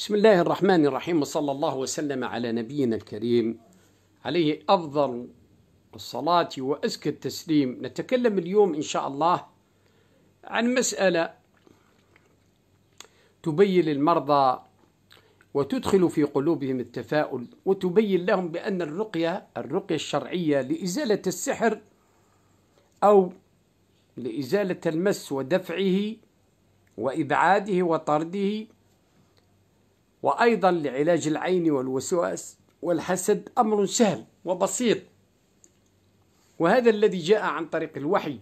بسم الله الرحمن الرحيم وصلى الله وسلم على نبينا الكريم عليه أفضل الصلاة وأزكى التسليم نتكلم اليوم إن شاء الله عن مسألة تبين للمرضى وتدخل في قلوبهم التفاؤل وتبين لهم بأن الرقية الرقية الشرعية لإزالة السحر أو لإزالة المس ودفعه وإبعاده وطرده وأيضا لعلاج العين والوسواس والحسد أمر سهل وبسيط وهذا الذي جاء عن طريق الوحي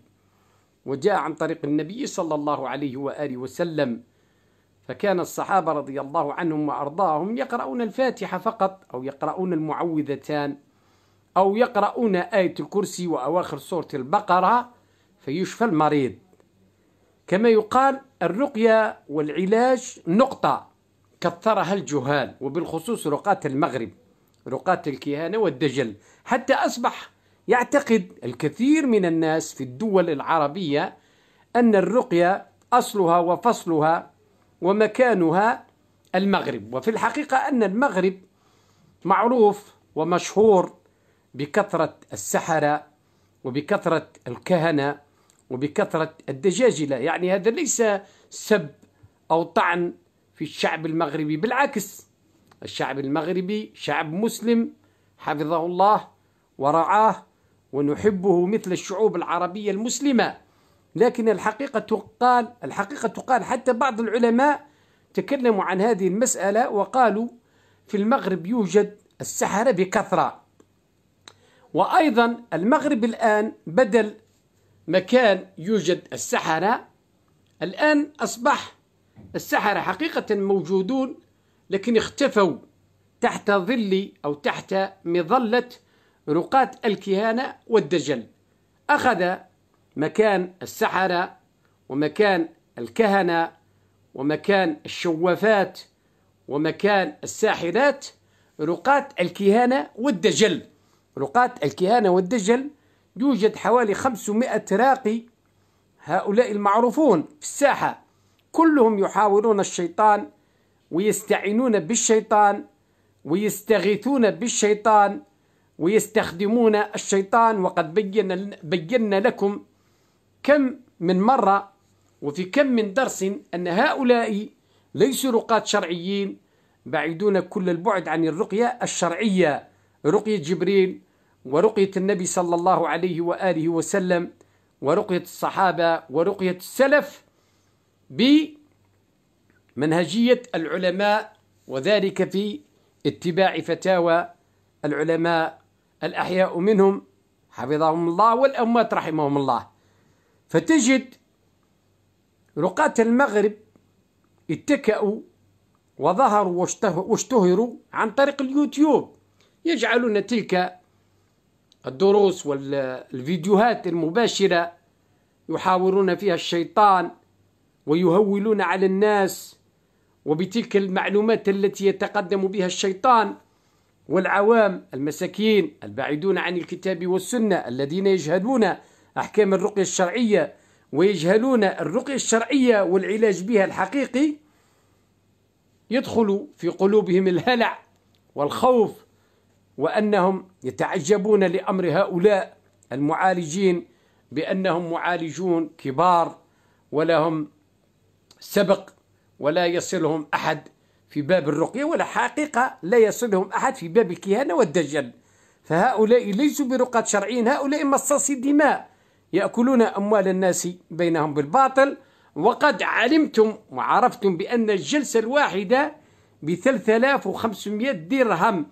وجاء عن طريق النبي صلى الله عليه وآله وسلم فكان الصحابة رضي الله عنهم وأرضاهم يقرؤون الفاتحة فقط أو يقرؤون المعوذتان أو يقرؤون آية الكرسي وأواخر سورة البقرة فيشفى المريض كما يقال الرقية والعلاج نقطة كثرها الجهال وبالخصوص رقاة المغرب رقاة الكهانة والدجل حتى أصبح يعتقد الكثير من الناس في الدول العربية أن الرقية أصلها وفصلها ومكانها المغرب وفي الحقيقة أن المغرب معروف ومشهور بكثرة السحرة وبكثرة الكهنة وبكثرة الدجاجلة يعني هذا ليس سب أو طعن في الشعب المغربي بالعكس الشعب المغربي شعب مسلم حفظه الله ورعاه ونحبه مثل الشعوب العربية المسلمة لكن الحقيقة تقال الحقيقة تقال حتى بعض العلماء تكلموا عن هذه المسألة وقالوا في المغرب يوجد السحرة بكثرة وأيضا المغرب الآن بدل مكان يوجد السحرة الآن أصبح السحرة حقيقة موجودون لكن اختفوا تحت ظل أو تحت مظلة رقاة الكهانة والدجل أخذ مكان السحرة ومكان الكهنة ومكان الشوافات ومكان الساحرات رقاة الكهانة والدجل رقاة الكهانة والدجل يوجد حوالي 500 راقي هؤلاء المعروفون في الساحة كلهم يحاورون الشيطان ويستعينون بالشيطان ويستغيثون بالشيطان ويستخدمون الشيطان وقد بينا بينا لكم كم من مره وفي كم من درس ان هؤلاء ليسوا رقاة شرعيين بعيدون كل البعد عن الرقيه الشرعيه رقيه جبريل ورقيه النبي صلى الله عليه واله وسلم ورقيه الصحابه ورقيه السلف بمنهجية العلماء وذلك في اتباع فتاوى العلماء الأحياء منهم حفظهم الله والأموات رحمهم الله فتجد رقاة المغرب اتكأوا وظهروا واشتهروا عن طريق اليوتيوب يجعلون تلك الدروس والفيديوهات المباشرة يحاورون فيها الشيطان ويهولون على الناس وبتلك المعلومات التي يتقدم بها الشيطان والعوام المساكين البعيدون عن الكتاب والسنة الذين يجهلون أحكام الرقية الشرعية ويجهلون الرقية الشرعية والعلاج بها الحقيقي يدخل في قلوبهم الهلع والخوف وأنهم يتعجبون لأمر هؤلاء المعالجين بأنهم معالجون كبار ولهم سبق ولا يصلهم أحد في باب الرقية ولا حقيقة لا يصلهم أحد في باب الكهانة والدجل فهؤلاء ليسوا برقاة شرعيين هؤلاء مصاصي دماء يأكلون أموال الناس بينهم بالباطل وقد علمتم وعرفتم بأن الجلسة الواحدة ب 3500 درهم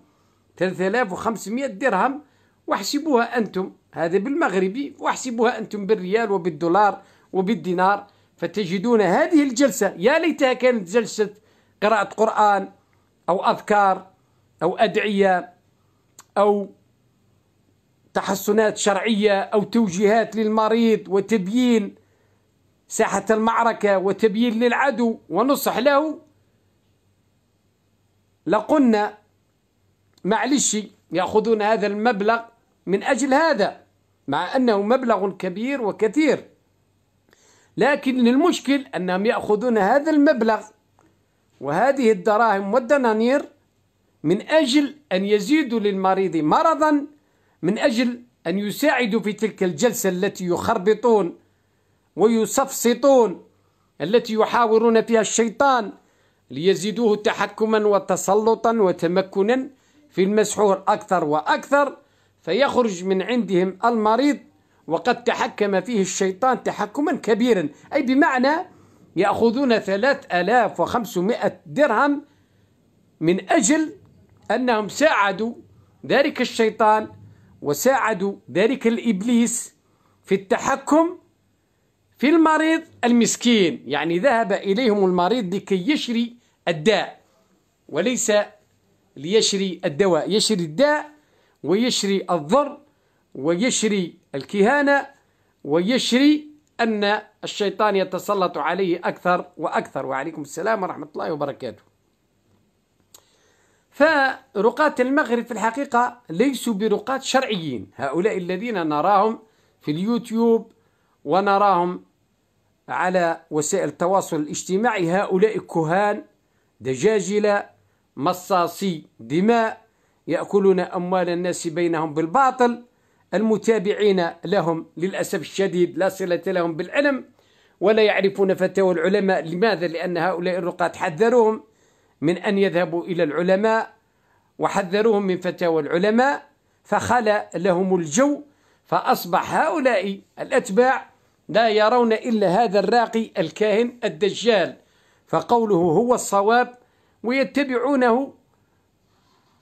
3500 درهم واحسبوها أنتم هذا بالمغربي واحسبوها أنتم بالريال وبالدولار وبالدينار فتجدون هذه الجلسة يا ليتها كانت جلسة قراءة قرآن أو أذكار أو أدعية أو تحصنات شرعية أو توجيهات للمريض وتبيين ساحة المعركة وتبيين للعدو ونصح له لقلنا معلش يأخذون هذا المبلغ من أجل هذا مع أنه مبلغ كبير وكثير لكن المشكل أنهم يأخذون هذا المبلغ وهذه الدراهم والدنانير من أجل أن يزيدوا للمريض مرضا من أجل أن يساعدوا في تلك الجلسة التي يخربطون ويصفصطون التي يحاورون فيها الشيطان ليزيدوه تحكما وتسلطا وتمكنا في المسحور أكثر وأكثر فيخرج من عندهم المريض وقد تحكم فيه الشيطان تحكما كبيرا أي بمعنى يأخذون ثلاث ألاف وخمسمائة درهم من أجل أنهم ساعدوا ذلك الشيطان وساعدوا ذلك الإبليس في التحكم في المريض المسكين يعني ذهب إليهم المريض لكي يشري الداء وليس ليشري الدواء يشري الداء ويشري الضر ويشري الكهانة ويشري أن الشيطان يتسلط عليه أكثر وأكثر وعليكم السلام ورحمة الله وبركاته فرقاة المغرب في الحقيقة ليسوا برقاة شرعيين هؤلاء الذين نراهم في اليوتيوب ونراهم على وسائل التواصل الاجتماعي هؤلاء كهان دجاجلة مصاصي دماء يأكلون أموال الناس بينهم بالباطل المتابعين لهم للأسف الشديد لا صلة لهم بالعلم ولا يعرفون فتاوى العلماء لماذا؟ لأن هؤلاء الرقاة حذروهم من أن يذهبوا إلى العلماء وحذروهم من فتاوى العلماء فخلى لهم الجو فأصبح هؤلاء الأتباع لا يرون إلا هذا الراقي الكاهن الدجال فقوله هو الصواب ويتبعونه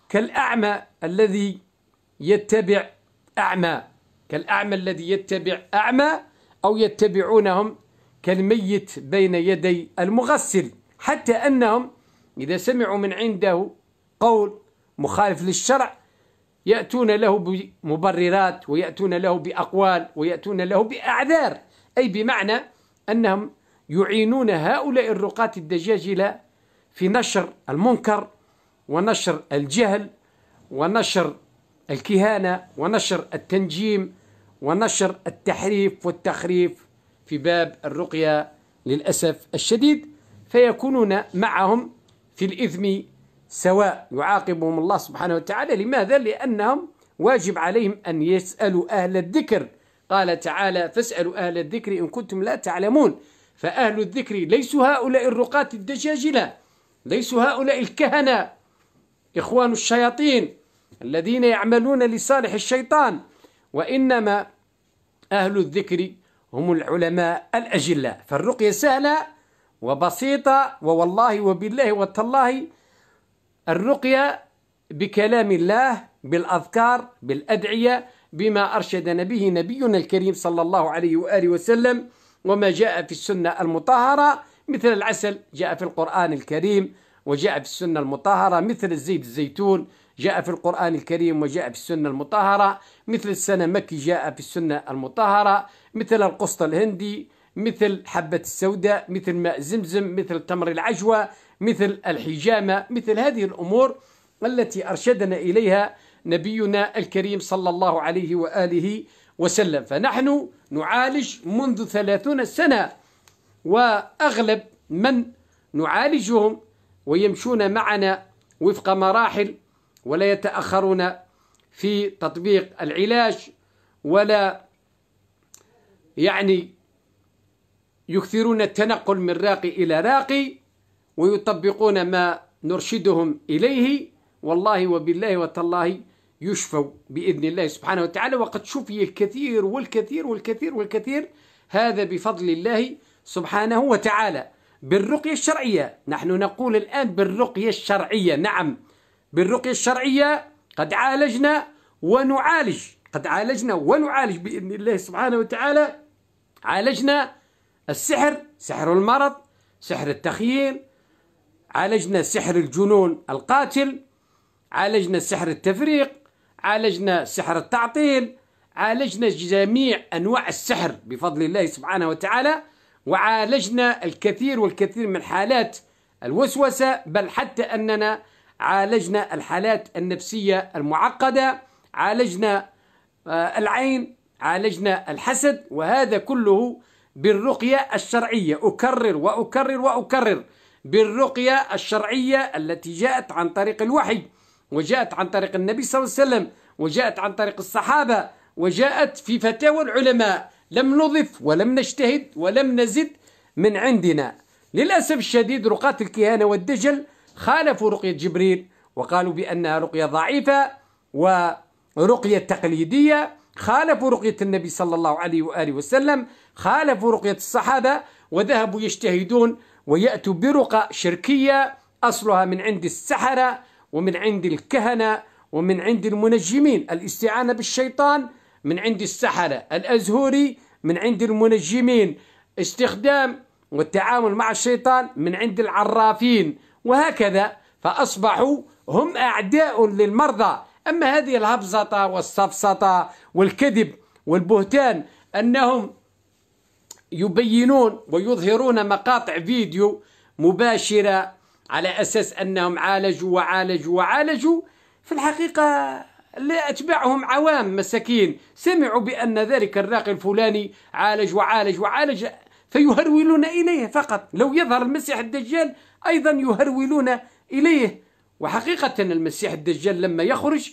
كالأعمى الذي يتبع أعمى كالأعمى الذي يتبع أعمى أو يتبعونهم كالميت بين يدي المغسل حتى أنهم إذا سمعوا من عنده قول مخالف للشرع يأتون له بمبررات ويأتون له بأقوال ويأتون له بأعذار أي بمعنى أنهم يعينون هؤلاء الرقاة الدجاجلة في نشر المنكر ونشر الجهل ونشر الكهانة ونشر التنجيم ونشر التحريف والتخريف في باب الرقية للأسف الشديد فيكونون معهم في الإثم سواء يعاقبهم الله سبحانه وتعالى لماذا؟ لأنهم واجب عليهم أن يسألوا أهل الذكر قال تعالى فاسألوا أهل الذكر إن كنتم لا تعلمون فأهل الذكر ليسوا هؤلاء الرقاة الدجاجلة ليسوا هؤلاء الكهنة إخوان الشياطين الذين يعملون لصالح الشيطان وإنما أهل الذكر هم العلماء الأجلاء فالرقية سهلة وبسيطة ووالله وبالله وتالله الرقية بكلام الله بالأذكار بالأدعية بما أرشدنا به نبينا الكريم صلى الله عليه وآله وسلم وما جاء في السنة المطهرة مثل العسل جاء في القرآن الكريم وجاء في السنة المطهرة مثل الزيت الزيتون جاء في القرآن الكريم وجاء في السنة المطهرة مثل السنة مكي جاء في السنة المطهرة مثل القسط الهندي مثل حبة السوداء مثل ماء زمزم مثل تمر العجوة مثل الحجامة مثل هذه الأمور التي أرشدنا إليها نبينا الكريم صلى الله عليه وآله وسلم فنحن نعالج منذ ثلاثون سنة وأغلب من نعالجهم ويمشون معنا وفق مراحل ولا يتأخرون في تطبيق العلاج ولا يعني يكثرون التنقل من راقي إلى راقي ويطبقون ما نرشدهم إليه والله وبالله وتالله يشفوا بإذن الله سبحانه وتعالى وقد شفي الكثير والكثير والكثير والكثير هذا بفضل الله سبحانه وتعالى بالرقية الشرعية نحن نقول الآن بالرقية الشرعية نعم بالرقية الشرعية قد عالجنا ونعالج قد عالجنا ونعالج بإذن الله سبحانه وتعالى عالجنا السحر سحر المرض سحر التخييل عالجنا سحر الجنون القاتل عالجنا سحر التفريق عالجنا سحر التعطيل عالجنا جميع أنواع السحر بفضل الله سبحانه وتعالى وعالجنا الكثير والكثير من حالات الوسوسة بل حتى أننا عالجنا الحالات النفسية المعقدة عالجنا آه، العين عالجنا الحسد وهذا كله بالرقية الشرعية أكرر وأكرر وأكرر بالرقية الشرعية التي جاءت عن طريق الوحي وجاءت عن طريق النبي صلى الله عليه وسلم وجاءت عن طريق الصحابة وجاءت في فتاوى العلماء لم نضف ولم نجتهد ولم نزد من عندنا للأسف الشديد رقاة الكهانة والدجل خالفوا رقية جبريل وقالوا بأنها رقية ضعيفة ورقية تقليدية خالفوا رقية النبي صلى الله عليه وآله وسلم خالفوا رقية الصحابة وذهبوا يجتهدون ويأتوا برقى شركية أصلها من عند السحرة ومن عند الكهنة ومن عند المنجمين الاستعانة بالشيطان من عند السحرة الأزهوري من عند المنجمين استخدام والتعامل مع الشيطان من عند العرافين وهكذا فأصبحوا هم أعداء للمرضى أما هذه الهبزطة والسفسطة والكذب والبهتان أنهم يبينون ويظهرون مقاطع فيديو مباشرة على أساس أنهم عالجوا وعالجوا وعالجوا في الحقيقة لا أتبعهم عوام مساكين سمعوا بأن ذلك الراقي الفلاني عالج وعالج وعالج فيهرولون إليه فقط لو يظهر المسيح الدجال أيضا يهرولون إليه وحقيقة المسيح الدجال لما يخرج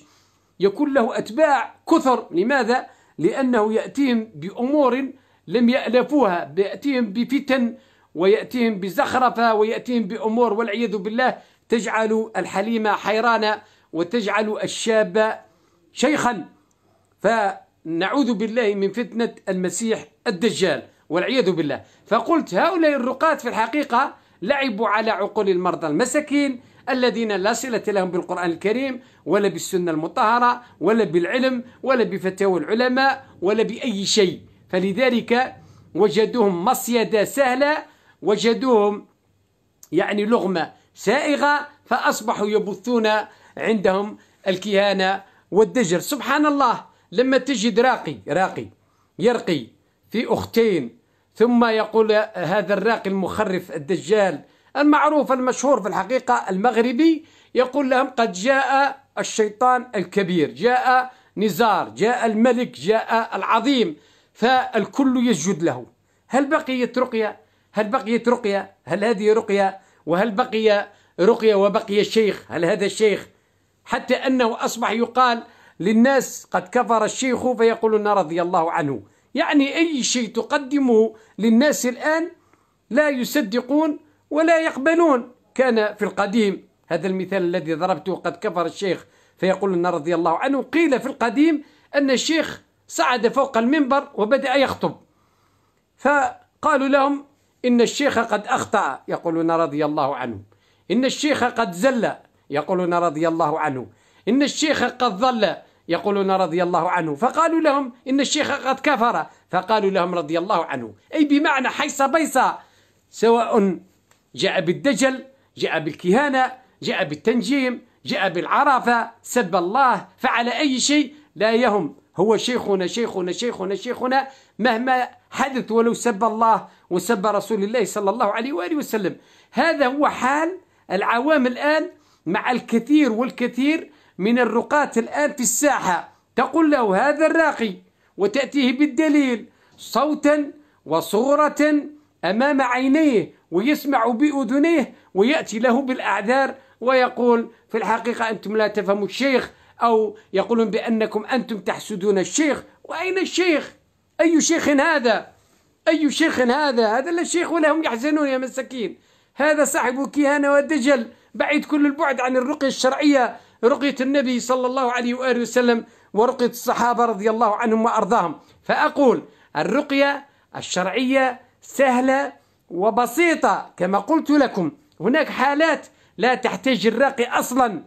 يكون له أتباع كثر لماذا؟ لأنه يأتيهم بأمور لم يألفوها يأتيهم بفتن ويأتيهم بزخرفة ويأتيهم بأمور والعياذ بالله تجعل الحليم حيرانا وتجعل الشاب شيخا فنعوذ بالله من فتنة المسيح الدجال والعياذ بالله فقلت هؤلاء الرقاة في الحقيقة لعبوا على عقول المرضى المساكين الذين لا صلة لهم بالقرآن الكريم ولا بالسنة المطهرة ولا بالعلم ولا بفتاوى العلماء ولا بأي شيء فلذلك وجدوهم مصيدة سهلة وجدوهم يعني لغمة سائغة فأصبحوا يبثون عندهم الكهانة والدجر سبحان الله لما تجد راقي راقي يرقي في أختين ثم يقول هذا الراقي المخرف الدجال المعروف المشهور في الحقيقة المغربي يقول لهم قد جاء الشيطان الكبير جاء نزار جاء الملك جاء العظيم فالكل يسجد له هل بقيت رقية هل بقيت رقية هل هذه رقية وهل بقي رقية وبقي الشيخ هل هذا الشيخ حتى أنه أصبح يقال للناس قد كفر الشيخ فيقولون رضي الله عنه يعني أي شيء تقدمه للناس الآن لا يصدقون ولا يقبلون كان في القديم هذا المثال الذي ضربته قد كفر الشيخ فيقول لنا رضي الله عنه قيل في القديم أن الشيخ صعد فوق المنبر وبدأ يخطب فقالوا لهم إن الشيخ قد أخطأ يقولون رضي الله عنه إن الشيخ قد زل يقولون رضي الله عنه إن الشيخ قد ظل يقولون رضي الله عنه فقالوا لهم إن الشيخ قد كفر فقالوا لهم رضي الله عنه أي بمعنى حيص بيص سواء جاء بالدجل جاء بالكهانة جاء بالتنجيم جاء بالعرافة سب الله فعل أي شيء لا يهم هو شيخنا شيخنا شيخنا شيخنا مهما حدث ولو سب الله وسب رسول الله صلى الله عليه وآله وسلم هذا هو حال العوام الآن مع الكثير والكثير من الرقاة الآن في الساحة تقول له هذا الراقي وتأتيه بالدليل صوتا وصورة أمام عينيه ويسمع بأذنيه ويأتي له بالأعذار ويقول في الحقيقة أنتم لا تفهموا الشيخ أو يقولون بأنكم أنتم تحسدون الشيخ وأين الشيخ؟ أي شيخ هذا؟ أي شيخ هذا؟ هذا لا شيخ ولا هم يحزنون يا مساكين هذا صاحب كهانة ودجل بعيد كل البعد عن الرقية الشرعية رقية النبي صلى الله عليه وآله وسلم ورقية الصحابة رضي الله عنهم وأرضاهم فأقول الرقية الشرعية سهلة وبسيطة كما قلت لكم هناك حالات لا تحتاج الراقي أصلا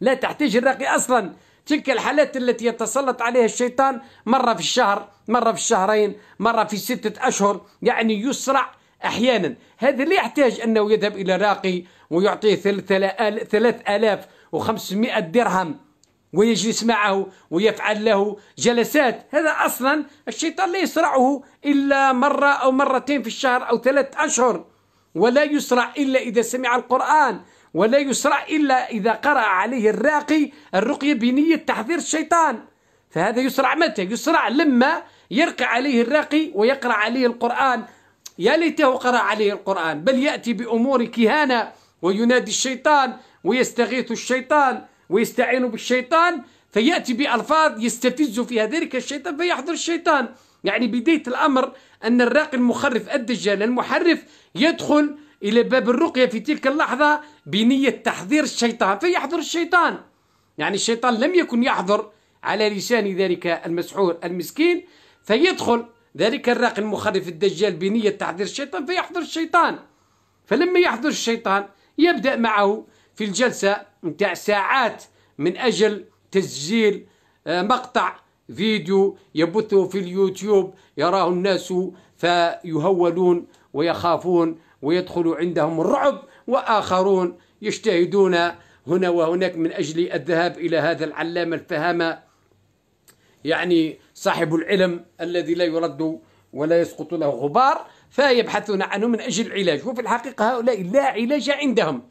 لا تحتاج الراقي أصلا تلك الحالات التي يتسلط عليها الشيطان مرة في الشهر مرة في الشهرين مرة في ستة أشهر يعني يسرع أحيانا هذا لا يحتاج أنه يذهب إلى راقي ويعطيه ثلاث ألاف وخمسمائة درهم ويجلس معه ويفعل له جلسات هذا أصلا الشيطان لا يصرعه إلا مرة أو مرتين في الشهر أو ثلاثة أشهر ولا يصرع إلا إذا سمع القرآن ولا يصرع إلا إذا قرأ عليه الراقي الرقية بنية تحذير الشيطان فهذا يصرع متى؟ يصرع لما يرقى عليه الراقي ويقرأ عليه القرآن يا ليته قرأ عليه القرآن بل يأتي بأمور كهانة وينادي الشيطان ويستغيث الشيطان ويستعين بالشيطان فيأتي بألفاظ يستفز فيها ذلك الشيطان فيحضر الشيطان يعني بداية الأمر أن الراقي المخرف الدجال المحرف يدخل إلى باب الرقية في تلك اللحظة بنية تحضير الشيطان فيحضر الشيطان يعني الشيطان لم يكن يحضر على لسان ذلك المسحور المسكين فيدخل ذلك الراقي المخرف الدجال بنية تحضير الشيطان فيحضر الشيطان فلما يحضر الشيطان يبدأ معه في الجلسة نتاع ساعات من أجل تسجيل آه، مقطع فيديو يبثه في اليوتيوب يراه الناس فيهولون ويخافون ويدخل عندهم الرعب وآخرون يجتهدون هنا وهناك من أجل الذهاب إلى هذا العلامة الفهامة يعني صاحب العلم الذي لا يرد ولا يسقط له غبار فيبحثون عنه من أجل العلاج وفي الحقيقة هؤلاء لا علاج عندهم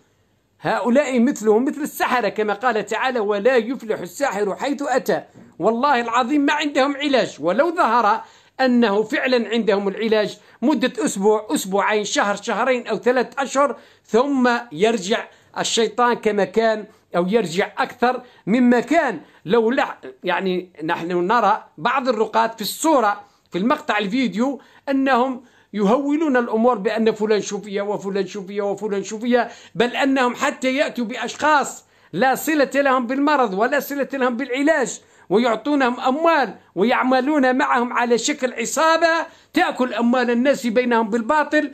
هؤلاء مثلهم مثل السحرة كما قال تعالى ولا يفلح الساحر حيث أتى والله العظيم ما عندهم علاج ولو ظهر أنه فعلا عندهم العلاج مدة أسبوع أسبوعين شهر شهرين أو ثلاث أشهر ثم يرجع الشيطان كما كان أو يرجع أكثر مما كان لو لا يعني نحن نرى بعض الرقاة في الصورة في المقطع الفيديو أنهم يهولون الأمور بأن فلان شوفية وفلان شوفية وفلان شوفية بل أنهم حتى يأتوا بأشخاص لا صلة لهم بالمرض ولا صلة لهم بالعلاج ويعطونهم أموال ويعملون معهم على شكل عصابة تأكل أموال الناس بينهم بالباطل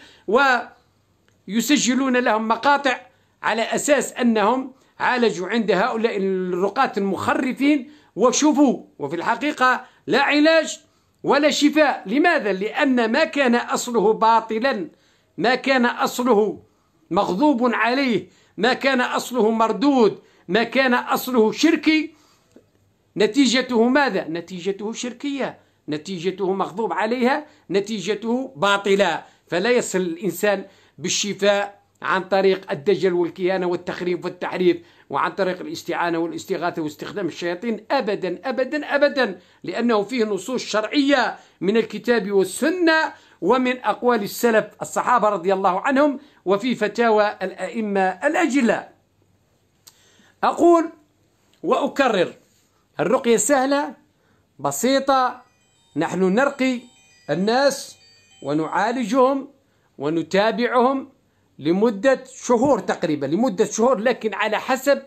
ويسجلون لهم مقاطع على أساس أنهم عالجوا عند هؤلاء الرقاة المخرفين وشوفوا وفي الحقيقة لا علاج ولا شفاء لماذا؟ لأن ما كان أصله باطلا ما كان أصله مغضوب عليه ما كان أصله مردود ما كان أصله شركي نتيجته ماذا؟ نتيجته شركية نتيجته مغضوب عليها نتيجته باطلة فلا يصل الإنسان بالشفاء عن طريق الدجل والكيانة والتخريف والتحريف وعن طريق الاستعانة والاستغاثة واستخدام الشياطين أبدا أبدا أبدا لأنه فيه نصوص شرعية من الكتاب والسنة ومن أقوال السلف الصحابة رضي الله عنهم وفي فتاوى الأئمة الأجلاء أقول وأكرر الرقية سهلة بسيطة نحن نرقي الناس ونعالجهم ونتابعهم لمدة شهور تقريبا لمدة شهور لكن على حسب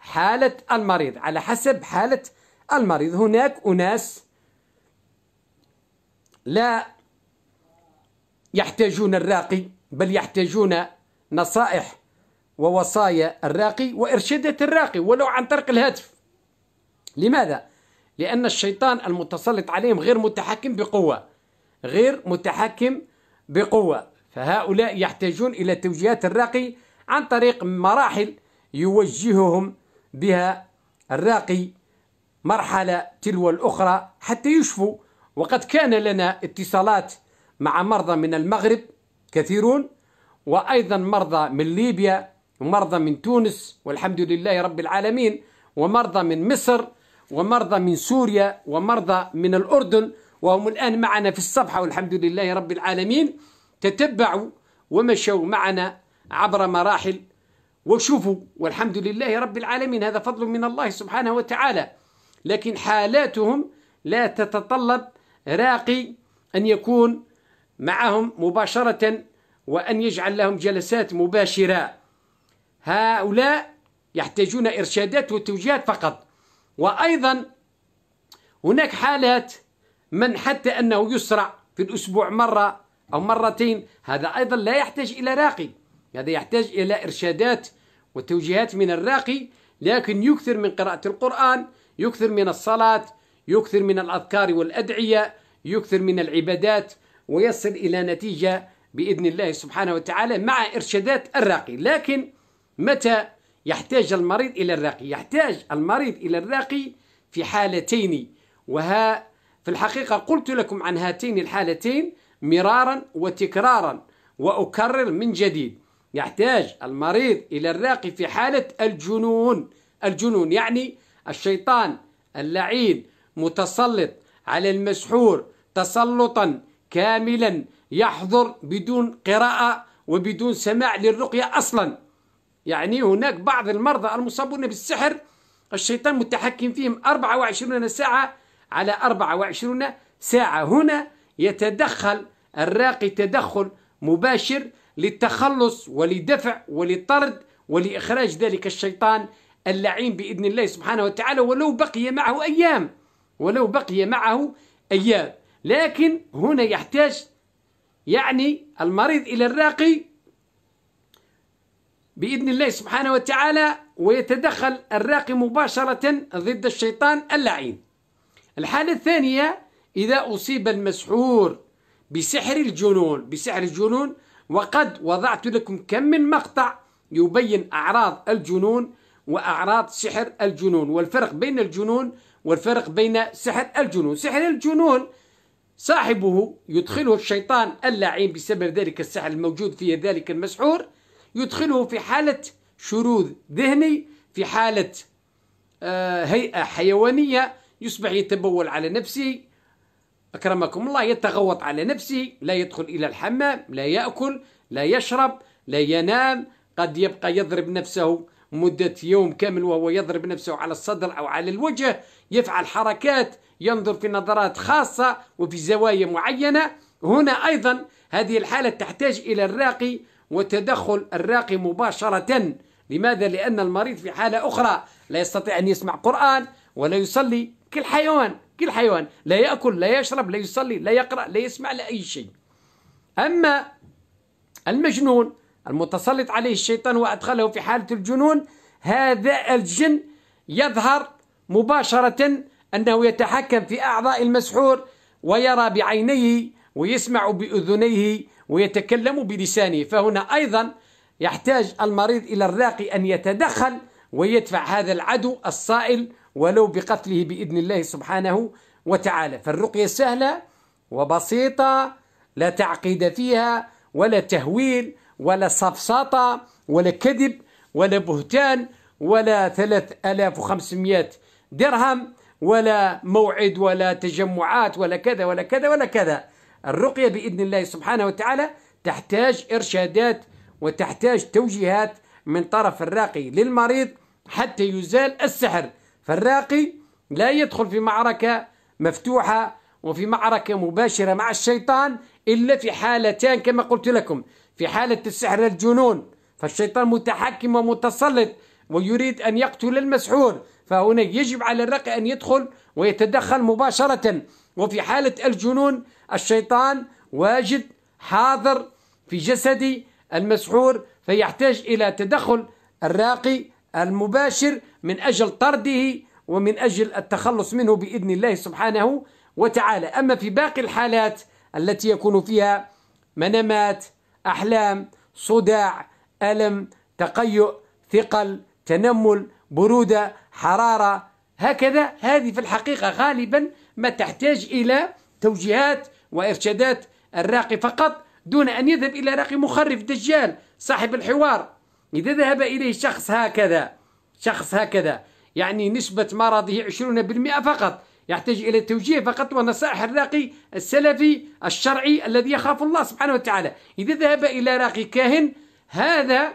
حالة المريض على حسب حالة المريض هناك أناس لا يحتاجون الراقي بل يحتاجون نصائح ووصايا الراقي وإرشادات الراقي ولو عن طريق الهاتف لماذا؟ لأن الشيطان المتسلط عليهم غير متحكم بقوة غير متحكم بقوة فهؤلاء يحتاجون إلى توجيهات الراقي عن طريق مراحل يوجههم بها الراقي مرحلة تلو الأخرى حتى يشفوا وقد كان لنا اتصالات مع مرضى من المغرب كثيرون وأيضا مرضى من ليبيا ومرضى من تونس والحمد لله رب العالمين ومرضى من مصر ومرضى من سوريا ومرضى من الأردن وهم الآن معنا في الصفحة والحمد لله رب العالمين تتبعوا ومشوا معنا عبر مراحل وشوفوا والحمد لله رب العالمين هذا فضل من الله سبحانه وتعالى لكن حالاتهم لا تتطلب راقي أن يكون معهم مباشرة وأن يجعل لهم جلسات مباشرة هؤلاء يحتاجون إرشادات وتوجيهات فقط وأيضا هناك حالات من حتى أنه يسرع في الأسبوع مرة أو مرتين هذا أيضا لا يحتاج إلى راقي هذا يحتاج إلى إرشادات وتوجيهات من الراقي لكن يكثر من قراءة القرآن يكثر من الصلاة يكثر من الأذكار والأدعية يكثر من العبادات ويصل إلى نتيجة بإذن الله سبحانه وتعالى مع إرشادات الراقي لكن متى يحتاج المريض إلى الراقي يحتاج المريض إلى الراقي في حالتين وها في الحقيقة قلت لكم عن هاتين الحالتين مرارا وتكرارا وأكرر من جديد يحتاج المريض إلى الراقي في حالة الجنون الجنون يعني الشيطان اللعين متسلط على المسحور تسلطا كاملا يحضر بدون قراءة وبدون سماع للرقية أصلا يعني هناك بعض المرضى المصابون بالسحر الشيطان متحكم فيهم 24 ساعة على 24 ساعة هنا يتدخل الراقي تدخل مباشر للتخلص ولدفع ولطرد ولإخراج ذلك الشيطان اللعين بإذن الله سبحانه وتعالى ولو بقي معه أيام ولو بقي معه أيام لكن هنا يحتاج يعني المريض إلى الراقي بإذن الله سبحانه وتعالى ويتدخل الراقي مباشرة ضد الشيطان اللعين الحالة الثانية إذا أصيب المسحور بسحر الجنون بسحر الجنون وقد وضعت لكم كم من مقطع يبين أعراض الجنون وأعراض سحر الجنون والفرق بين الجنون والفرق بين سحر الجنون سحر الجنون صاحبه يدخله الشيطان اللعين بسبب ذلك السحر الموجود في ذلك المسحور يدخله في حالة شرود ذهني في حالة آه، هيئة حيوانية يصبح يتبول على نفسه أكرمكم الله يتغوط على نفسه لا يدخل إلى الحمام لا يأكل لا يشرب لا ينام قد يبقى يضرب نفسه مدة يوم كامل وهو يضرب نفسه على الصدر أو على الوجه يفعل حركات ينظر في نظرات خاصة وفي زوايا معينة هنا أيضا هذه الحالة تحتاج إلى الراقي وتدخل الراقي مباشرة لماذا؟ لأن المريض في حالة أخرى لا يستطيع أن يسمع قرآن ولا يصلي كالحيوان كالحيوان لا يأكل لا يشرب لا يصلي لا يقرأ لا يسمع لا أي شيء أما المجنون المتسلط عليه الشيطان وأدخله في حالة الجنون هذا الجن يظهر مباشرة أنه يتحكم في أعضاء المسحور ويرى بعينيه ويسمع بأذنيه ويتكلم بلسانه فهنا أيضا يحتاج المريض إلى الراقي أن يتدخل ويدفع هذا العدو الصائل ولو بقتله بإذن الله سبحانه وتعالى فالرقية سهلة وبسيطة لا تعقيد فيها ولا تهويل ولا صفصاطة ولا كذب ولا بهتان ولا 3500 درهم ولا موعد ولا تجمعات ولا كذا ولا كذا ولا كذا الرقية بإذن الله سبحانه وتعالى تحتاج إرشادات وتحتاج توجيهات من طرف الراقي للمريض حتى يزال السحر فالراقي لا يدخل في معركة مفتوحة وفي معركة مباشرة مع الشيطان إلا في حالتان كما قلت لكم في حالة السحر الجنون فالشيطان متحكم ومتسلط ويريد أن يقتل المسحور فهنا يجب على الراقي أن يدخل ويتدخل مباشرة وفي حالة الجنون الشيطان واجد حاضر في جسد المسحور فيحتاج إلى تدخل الراقي المباشر من أجل طرده ومن أجل التخلص منه بإذن الله سبحانه وتعالى أما في باقي الحالات التي يكون فيها منامات أحلام صداع ألم تقيؤ ثقل تنمل برودة حرارة هكذا هذه في الحقيقة غالبا ما تحتاج إلى توجيهات وإرشادات الراقي فقط دون أن يذهب إلى راقي مخرف دجال صاحب الحوار إذا ذهب إليه شخص هكذا شخص هكذا يعني نسبة مرضه 20% فقط يحتاج إلى توجيه فقط ونصائح الراقي السلفي الشرعي الذي يخاف الله سبحانه وتعالى إذا ذهب إلى راقي كاهن هذا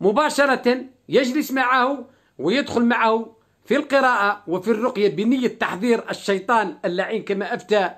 مباشرة يجلس معه ويدخل معه في القراءة وفي الرقية بنية تحذير الشيطان اللعين كما أفتى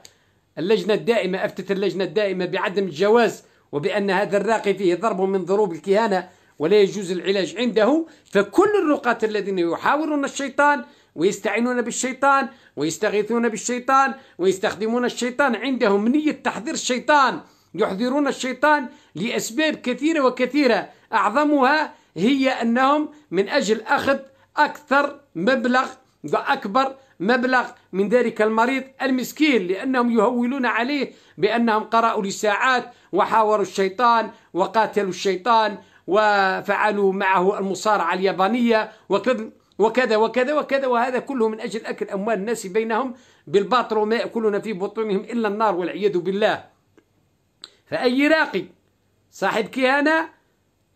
اللجنة الدائمة أفتت اللجنة الدائمة بعدم الجواز وبأن هذا الراقي فيه ضرب من ضروب الكهانة ولا يجوز العلاج عنده فكل الرقاة الذين يحاورون الشيطان ويستعينون بالشيطان ويستغيثون بالشيطان ويستخدمون الشيطان عندهم نية تحذير الشيطان يحذرون الشيطان لأسباب كثيرة وكثيرة أعظمها هي أنهم من أجل أخذ أكثر مبلغ وأكبر مبلغ من ذلك المريض المسكين لأنهم يهولون عليه بأنهم قرأوا لساعات وحاوروا الشيطان وقاتلوا الشيطان وفعلوا معه المصارعة اليابانية وكذا وكذا وكذا وكذا وهذا كله من أجل أكل أموال الناس بينهم بالباطل وما يأكلون في بطونهم إلا النار والعياذ بالله فأي راقي صاحب كهانة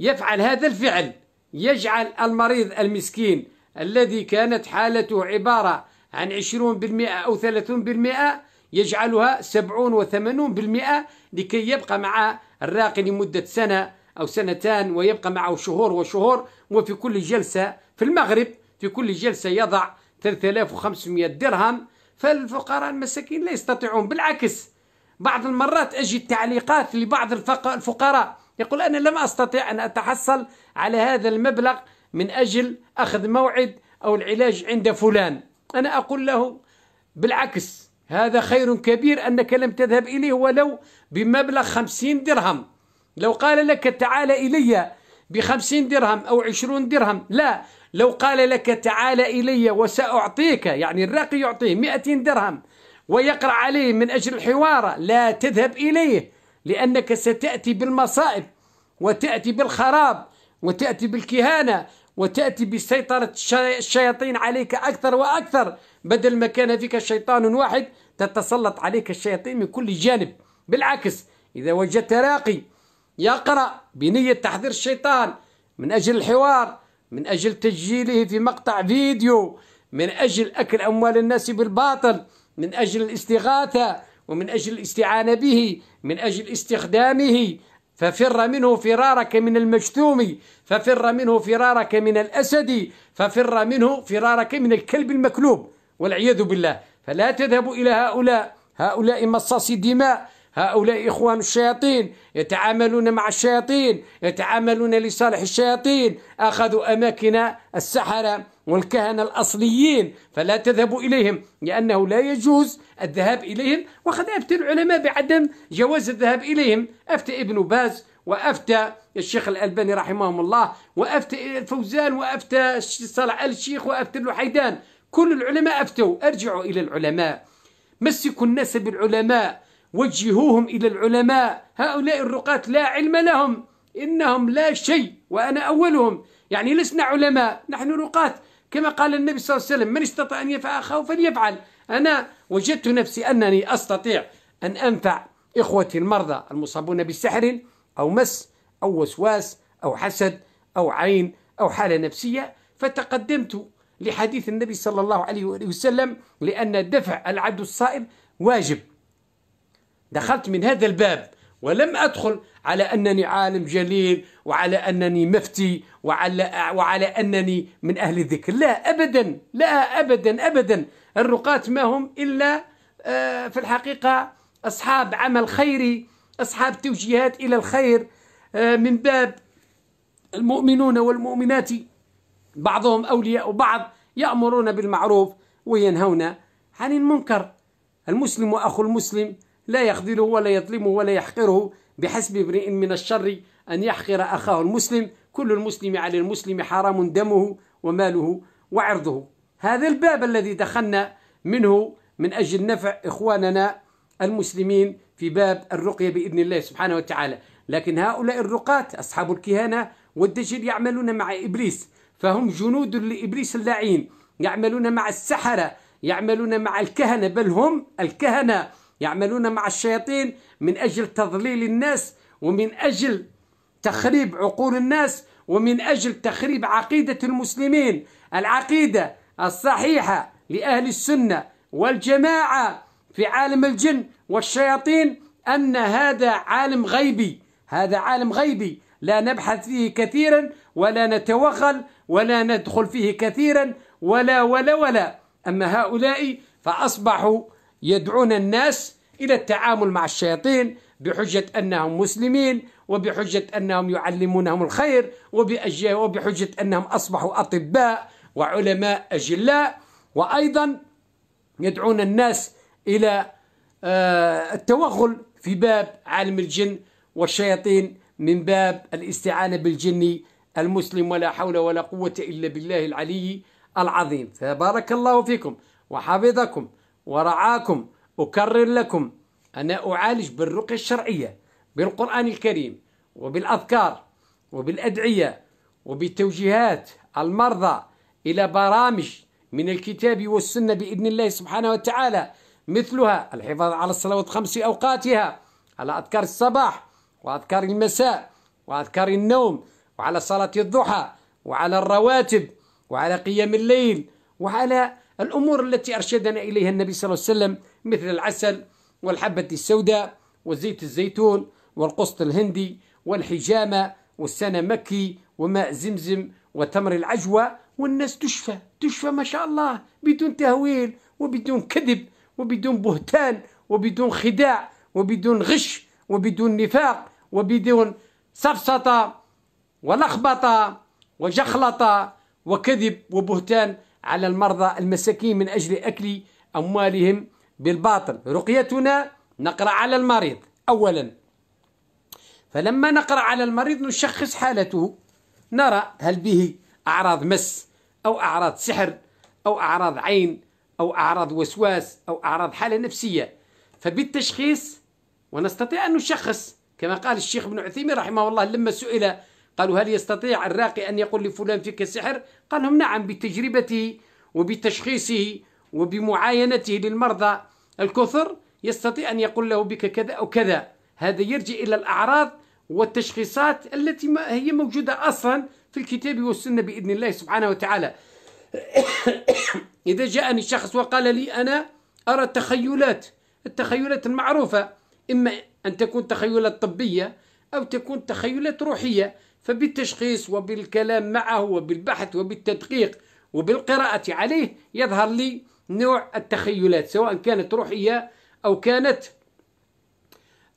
يفعل هذا الفعل يجعل المريض المسكين الذي كانت حالته عبارة عن 20% أو 30% يجعلها 70 و80% لكي يبقى مع الراقي لمدة سنة أو سنتان ويبقى معه شهور وشهور وفي كل جلسة في المغرب في كل جلسة يضع 3500 درهم فالفقراء المساكين لا يستطيعون بالعكس بعض المرات أجد تعليقات لبعض الفقراء يقول أنا لم أستطيع أن أتحصل على هذا المبلغ من أجل أخذ موعد أو العلاج عند فلان أنا أقول له بالعكس هذا خير كبير أنك لم تذهب إليه ولو بمبلغ خمسين درهم لو قال لك تعال إلي بخمسين درهم أو عشرون درهم لا لو قال لك تعال إلي وسأعطيك يعني الراقي يعطيه مئتين درهم ويقرأ عليه من أجل الحوار لا تذهب إليه لأنك ستأتي بالمصائب وتأتي بالخراب وتأتي بالكهانة وتأتي بسيطرة الشياطين عليك أكثر وأكثر بدل ما كان فيك شيطان واحد تتسلط عليك الشياطين من كل جانب بالعكس إذا وجدت راقي يقرأ بنية تحذير الشيطان من أجل الحوار من أجل تسجيله في مقطع فيديو من أجل أكل أموال الناس بالباطل من أجل الاستغاثة ومن أجل الاستعانة به من أجل استخدامه ففر منه فرارك من المجثوم ففر منه فرارك من الأسد ففر منه فرارك من الكلب المكلوب والعياذ بالله فلا تذهب إلى هؤلاء هؤلاء مصاصي دماء هؤلاء إخوان الشياطين يتعاملون مع الشياطين يتعاملون لصالح الشياطين أخذوا أماكن السحرة والكهنة الأصليين فلا تذهبوا إليهم لأنه لا يجوز الذهاب إليهم وقد أفتى العلماء بعدم جواز الذهاب إليهم أفتى ابن باز وأفتى الشيخ الألباني رحمهم الله وأفتى الفوزان وأفتى صالح الشيخ وأفتى الحيدان كل العلماء أفتوا أرجعوا إلى العلماء مسكوا الناس بالعلماء وجهوهم إلى العلماء هؤلاء الرقاة لا علم لهم إنهم لا شيء وأنا أولهم يعني لسنا علماء نحن رقاة كما قال النبي صلى الله عليه وسلم من استطاع أن ينفع أخاه فليفعل أنا وجدت نفسي أنني أستطيع أن أنفع إخوتي المرضى المصابون بسحر أو مس أو وسواس أو حسد أو عين أو حالة نفسية فتقدمت لحديث النبي صلى الله عليه وسلم لأن دفع العبد الصائم واجب دخلت من هذا الباب ولم أدخل على أنني عالم جليل وعلى أنني مفتي وعلى, وعلى أنني من أهل الذكر لا أبدا لا أبدا أبدا الرقاة ما هم إلا آه، في الحقيقة أصحاب عمل خيري أصحاب توجيهات إلى الخير آه، من باب المؤمنون والمؤمنات بعضهم أولياء بعض يأمرون بالمعروف وينهون عن المنكر المسلم واخو المسلم لا يخذله ولا يظلمه ولا يحقره بحسب امرئ من الشر أن يحقر أخاه المسلم كل المسلم على المسلم حرام دمه وماله وعرضه هذا الباب الذي دخلنا منه من أجل نفع إخواننا المسلمين في باب الرقية بإذن الله سبحانه وتعالى لكن هؤلاء الرقاة أصحاب الكهانة والدجل يعملون مع إبليس فهم جنود لإبليس اللعين يعملون مع السحرة يعملون مع الكهنة بل هم الكهنة يعملون مع الشياطين من أجل تضليل الناس ومن أجل تخريب عقول الناس ومن أجل تخريب عقيدة المسلمين العقيدة الصحيحة لأهل السنة والجماعة في عالم الجن والشياطين أن هذا عالم غيبي هذا عالم غيبي لا نبحث فيه كثيرا ولا نتوغل ولا ندخل فيه كثيرا ولا ولا ولا أما هؤلاء فأصبحوا يدعون الناس إلى التعامل مع الشياطين بحجة أنهم مسلمين وبحجة أنهم يعلمونهم الخير وبحجة أنهم أصبحوا أطباء وعلماء أجلاء وأيضا يدعون الناس إلى آه، التوغل في باب عالم الجن والشياطين من باب الاستعانة بالجن المسلم ولا حول ولا قوة إلا بالله العلي العظيم فبارك الله فيكم وحفظكم ورعاكم أكرر لكم أنا أعالج بالرقية الشرعية بالقرآن الكريم وبالأذكار وبالأدعية وبتوجيهات المرضى إلى برامج من الكتاب والسنة بإذن الله سبحانه وتعالى مثلها الحفاظ على الصلوات خمس أوقاتها على أذكار الصباح وأذكار المساء وأذكار النوم وعلى صلاة الضحى وعلى الرواتب وعلى قيام الليل وعلى الأمور التي أرشدنا إليها النبي صلى الله عليه وسلم مثل العسل والحبة السوداء وزيت الزيتون والقسط الهندي والحجامة والسنة مكي وماء زمزم وتمر العجوة والناس تشفى تشفى ما شاء الله بدون تهويل وبدون كذب وبدون بهتان وبدون خداع وبدون غش وبدون نفاق وبدون سفسطة ولخبطة وجخلطة وكذب وبهتان على المرضى المساكين من أجل أكل أموالهم بالباطل رقيتنا نقرأ على المريض أولا فلما نقرأ على المريض نشخص حالته نرى هل به أعراض مس أو أعراض سحر أو أعراض عين أو أعراض وسواس أو أعراض حالة نفسية فبالتشخيص ونستطيع أن نشخص كما قال الشيخ ابن عثيمين رحمه الله لما سئل قالوا هل يستطيع الراقي أن يقول لفلان فيك سحر قال لهم نعم بتجربته وبتشخيصه وبمعاينته للمرضى الكثر يستطيع أن يقول له بك كذا أو كذا هذا يرجع إلى الأعراض والتشخيصات التي ما هي موجودة أصلا في الكتاب والسنة بإذن الله سبحانه وتعالى إذا جاءني شخص وقال لي أنا أرى التخيلات التخيلات المعروفة إما أن تكون تخيلات طبية أو تكون تخيلات روحية فبالتشخيص وبالكلام معه وبالبحث وبالتدقيق وبالقراءة عليه يظهر لي نوع التخيلات سواء كانت روحية أو كانت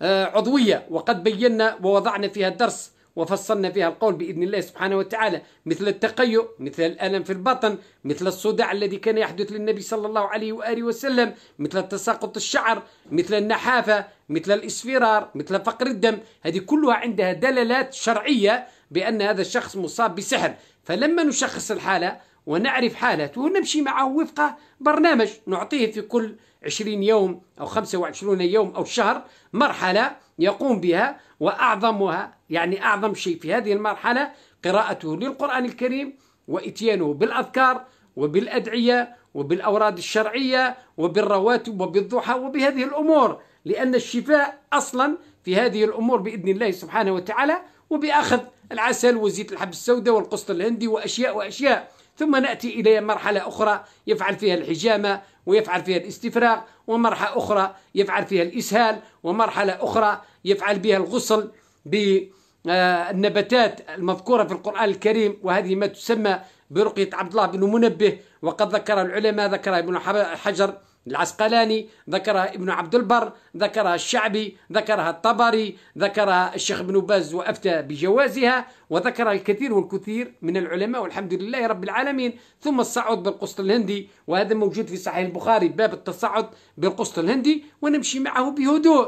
آه، عضوية وقد بينا ووضعنا فيها الدرس وفصلنا فيها القول بإذن الله سبحانه وتعالى مثل التقيؤ مثل الألم في البطن مثل الصداع الذي كان يحدث للنبي صلى الله عليه وآله وسلم مثل تساقط الشعر مثل النحافة مثل الإسفرار مثل فقر الدم هذه كلها عندها دلالات شرعية بأن هذا الشخص مصاب بسحر فلما نشخص الحالة ونعرف حالته نمشي معه وفق برنامج نعطيه في كل 20 يوم أو 25 يوم أو شهر مرحلة يقوم بها وأعظمها يعني أعظم شيء في هذه المرحلة قراءته للقرآن الكريم وإتيانه بالأذكار وبالأدعية وبالأوراد الشرعية وبالرواتب وبالضحى وبهذه الأمور لأن الشفاء أصلا في هذه الأمور بإذن الله سبحانه وتعالى وبأخذ العسل وزيت الحب السوداء والقسط الهندي وأشياء وأشياء ثم نأتي إلى مرحلة أخرى يفعل فيها الحجامة ويفعل فيها الاستفراغ ومرحلة أخرى يفعل فيها الإسهال ومرحلة أخرى يفعل بها الغسل بالنباتات آه، المذكورة في القرآن الكريم وهذه ما تسمى برقية عبد الله بن منبه وقد ذكر العلماء ذكر ابن حجر العسقلاني ذكرها ابن عبد البر ذكرها الشعبي ذكرها الطبري ذكرها الشيخ ابن باز وأفتى بجوازها وذكرها الكثير والكثير من العلماء والحمد لله رب العالمين ثم الصعود بالقسط الهندي وهذا موجود في صحيح البخاري باب التصعد بالقسط الهندي ونمشي معه بهدوء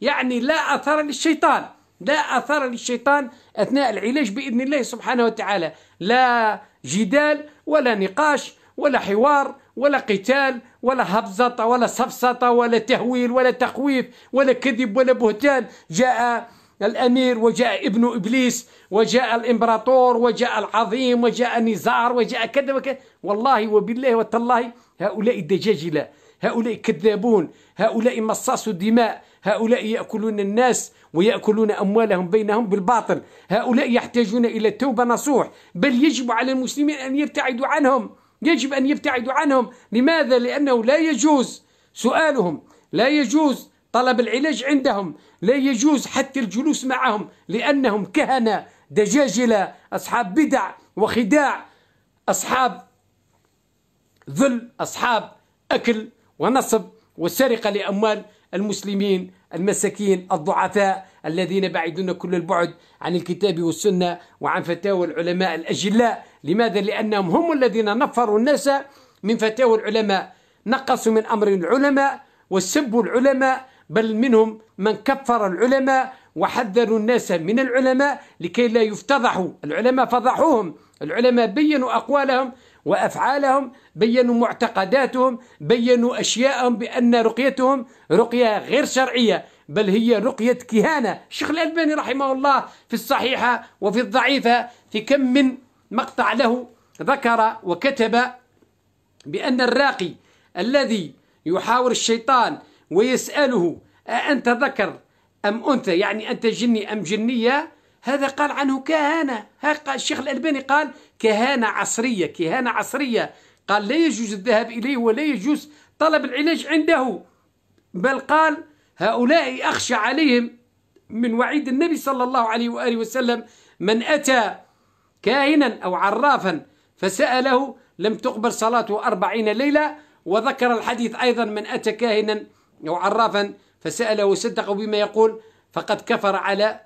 يعني لا أثر للشيطان لا أثر للشيطان أثناء العلاج بإذن الله سبحانه وتعالى لا جدال ولا نقاش ولا حوار ولا قتال ولا هبزطة ولا سفسطة ولا تهويل ولا تخويف ولا كذب ولا بهتان جاء الأمير وجاء ابن إبليس وجاء الإمبراطور وجاء العظيم وجاء نزار وجاء كذا وكذا والله وبالله وتالله هؤلاء الدجاجلة هؤلاء كذابون هؤلاء مصاص الدماء هؤلاء يأكلون الناس ويأكلون أموالهم بينهم بالباطل هؤلاء يحتاجون إلى توبة نصوح بل يجب على المسلمين أن يبتعدوا عنهم يجب أن يبتعدوا عنهم لماذا؟ لأنه لا يجوز سؤالهم لا يجوز طلب العلاج عندهم لا يجوز حتى الجلوس معهم لأنهم كهنة دجاجلة أصحاب بدع وخداع أصحاب ذل أصحاب أكل ونصب وسرقة لأموال المسلمين المساكين الضعفاء الذين بعيدون كل البعد عن الكتاب والسنة وعن فتاوى العلماء الأجلاء لماذا؟ لأنهم هم الذين نفروا الناس من فتاوى العلماء نقصوا من أمر العلماء وسبوا العلماء بل منهم من كفر العلماء وحذروا الناس من العلماء لكي لا يفتضحوا العلماء فضحوهم العلماء بينوا أقوالهم وأفعالهم بينوا معتقداتهم بينوا أشياءهم بأن رقيتهم رقية غير شرعية بل هي رقية كهانة الشيخ الألباني رحمه الله في الصحيحة وفي الضعيفة في كم من مقطع له ذكر وكتب بأن الراقي الذي يحاور الشيطان ويسأله أنت ذكر أم أنثى يعني أنت جني أم جنية هذا قال عنه كهانة الشيخ الألباني قال كهانة عصرية كهانة عصرية قال لا يجوز الذهاب إليه ولا يجوز طلب العلاج عنده بل قال هؤلاء أخشى عليهم من وعيد النبي صلى الله عليه وآله وسلم من أتى كاهنا أو عرافا فسأله لم تقبل صلاته أربعين ليلة وذكر الحديث أيضا من أتى كاهنا أو عرافا فسأله وصدقه بما يقول فقد كفر على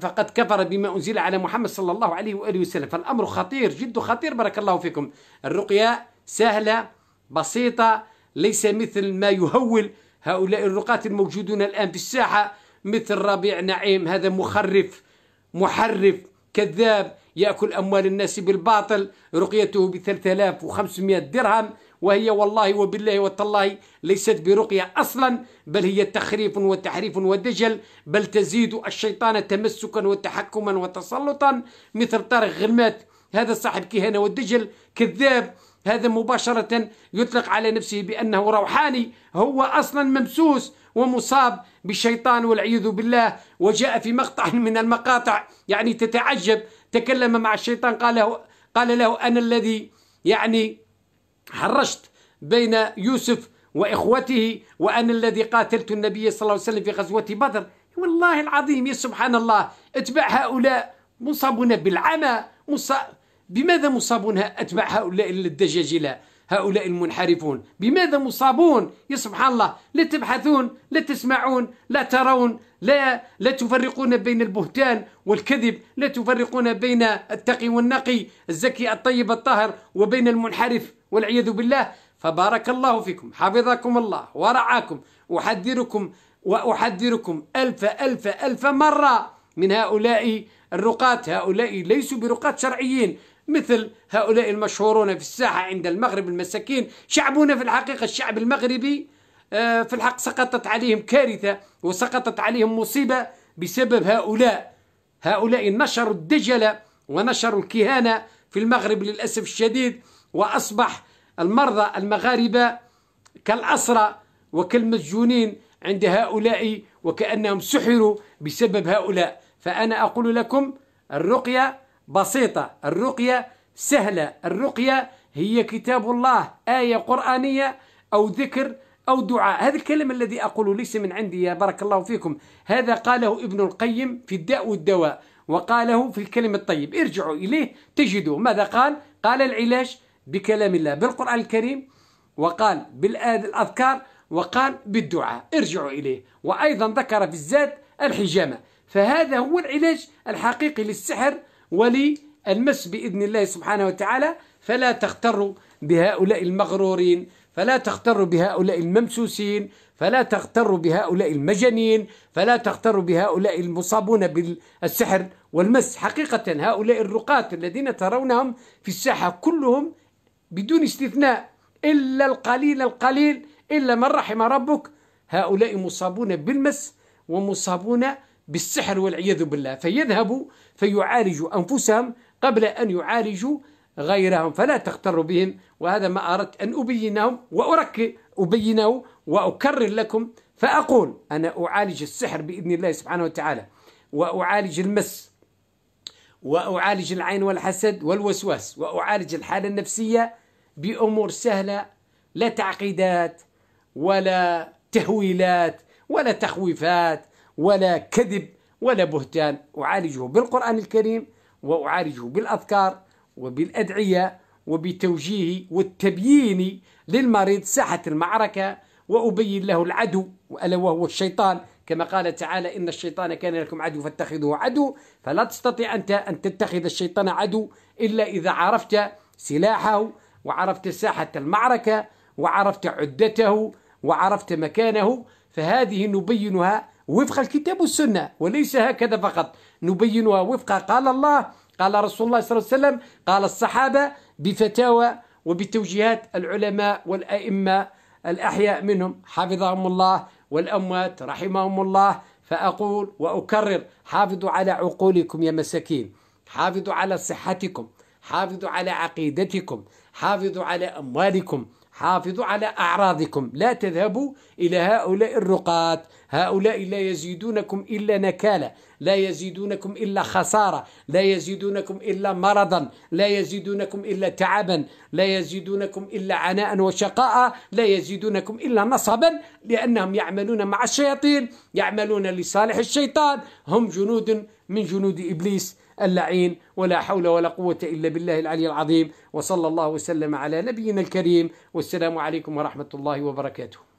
فقد كفر بما أنزل على محمد صلى الله عليه وآله وسلم فالأمر خطير جد خطير بارك الله فيكم الرقية سهلة بسيطة ليس مثل ما يهول هؤلاء الرقاة الموجودون الآن في الساحة مثل ربيع نعيم هذا مخرف محرف كذاب يأكل أموال الناس بالباطل رقيته ب 3500 درهم وهي والله وبالله وتالله ليست برقية أصلا بل هي تخريف وتحريف ودجل بل تزيد الشيطان تمسكا وتحكما وتسلطا مثل طارق غلمات هذا صاحب كهنة والدجل كذاب هذا مباشرة يطلق على نفسه بأنه روحاني هو أصلا ممسوس ومصاب بالشيطان والعياذ بالله وجاء في مقطع من المقاطع يعني تتعجب تكلم مع الشيطان قال له قال له أنا الذي يعني حرشت بين يوسف وإخوته وأنا الذي قاتلت النبي صلى الله عليه وسلم في غزوة بدر والله العظيم يا سبحان الله اتباع هؤلاء مصابون بالعمى مصاب بماذا مصابون اتباع هؤلاء الدجاجلة هؤلاء المنحرفون بماذا مصابون يا سبحان الله لا تبحثون لا تسمعون لا ترون لا لا تفرقون بين البهتان والكذب لا تفرقون بين التقي والنقي الزكي الطيب الطاهر وبين المنحرف والعياذ بالله فبارك الله فيكم حفظكم الله ورعاكم أحذركم وأحذركم ألف ألف ألف مرة من هؤلاء الرقاة هؤلاء ليسوا برقاة شرعيين مثل هؤلاء المشهورون في الساحة عند المغرب المساكين شعبنا في الحقيقة الشعب المغربي آه، في الحق سقطت عليهم كارثة وسقطت عليهم مصيبة بسبب هؤلاء هؤلاء نشروا الدجلة ونشروا الكهانة في المغرب للأسف الشديد وأصبح المرضى المغاربة كالأسرى وكالمسجونين عند هؤلاء وكأنهم سحروا بسبب هؤلاء فأنا أقول لكم الرقية بسيطة الرقية سهلة الرقية هي كتاب الله آية قرآنية أو ذكر أو دعاء هذا الكلام الذي أقوله ليس من عندي يا بارك الله فيكم هذا قاله ابن القيم في الداء والدواء وقاله في الكلم الطيب ارجعوا إليه تجدوا ماذا قال قال العلاج بكلام الله بالقرآن الكريم وقال بالأذكار وقال بالدعاء ارجعوا إليه وأيضا ذكر في الزاد الحجامة فهذا هو العلاج الحقيقي للسحر وللمس بإذن الله سبحانه وتعالى فلا تغتروا بهؤلاء المغرورين فلا تغتروا بهؤلاء الممسوسين فلا تغتروا بهؤلاء المجانين فلا تغتروا بهؤلاء المصابون بالسحر والمس حقيقة هؤلاء الرقاة الذين ترونهم في الساحة كلهم بدون استثناء إلا القليل القليل إلا من رحم ربك هؤلاء مصابون بالمس ومصابون بالسحر والعياذ بالله فيذهب فيعالجوا أنفسهم قبل أن يعالجوا غيرهم فلا تغتروا بهم وهذا ما أردت أن أبينه وأرك أبينه وأكرر لكم فأقول أنا أعالج السحر بإذن الله سبحانه وتعالى وأعالج المس وأعالج العين والحسد والوسواس وأعالج الحالة النفسية بأمور سهلة لا تعقيدات ولا تهويلات ولا تخويفات ولا كذب ولا بهتان أعالجه بالقرآن الكريم وأعالجه بالأذكار وبالأدعية وبتوجيه والتبيين للمريض ساحة المعركة وأبين له العدو ألا وهو الشيطان كما قال تعالى إن الشيطان كان لكم عدو فاتخذوه عدو فلا تستطيع أنت أن تتخذ الشيطان عدو إلا إذا عرفت سلاحه وعرفت ساحة المعركة وعرفت عدته وعرفت مكانه فهذه نبينها وفق الكتاب والسنة وليس هكذا فقط نبينها وفق قال الله قال رسول الله صلى الله عليه وسلم قال الصحابة بفتاوى وبتوجيهات العلماء والأئمة الأحياء منهم حفظهم الله والأموات رحمهم الله فأقول وأكرر حافظوا على عقولكم يا مساكين حافظوا على صحتكم حافظوا على عقيدتكم حافظوا على أموالكم حافظوا على أعراضكم لا تذهبوا إلى هؤلاء الرقاة هؤلاء لا يزيدونكم إلا نكالة لا يزيدونكم إلا خسارة لا يزيدونكم إلا مرضا لا يزيدونكم إلا تعبا لا يزيدونكم إلا عناء وشقاء لا يزيدونكم إلا نصبا لأنهم يعملون مع الشياطين يعملون لصالح الشيطان هم جنود من جنود إبليس اللعين ولا حول ولا قوة إلا بالله العلي العظيم وصلى الله وسلم على نبينا الكريم والسلام عليكم ورحمة الله وبركاته